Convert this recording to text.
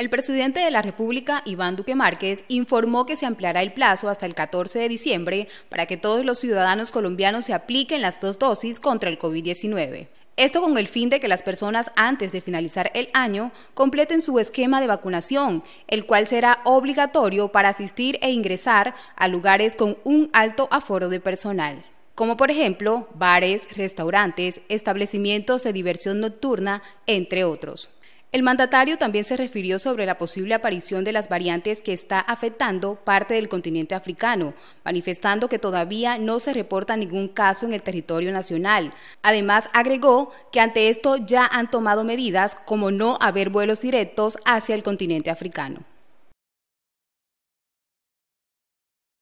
El presidente de la República, Iván Duque Márquez, informó que se ampliará el plazo hasta el 14 de diciembre para que todos los ciudadanos colombianos se apliquen las dos dosis contra el COVID-19. Esto con el fin de que las personas antes de finalizar el año completen su esquema de vacunación, el cual será obligatorio para asistir e ingresar a lugares con un alto aforo de personal como por ejemplo bares, restaurantes, establecimientos de diversión nocturna, entre otros. El mandatario también se refirió sobre la posible aparición de las variantes que está afectando parte del continente africano, manifestando que todavía no se reporta ningún caso en el territorio nacional. Además, agregó que ante esto ya han tomado medidas como no haber vuelos directos hacia el continente africano.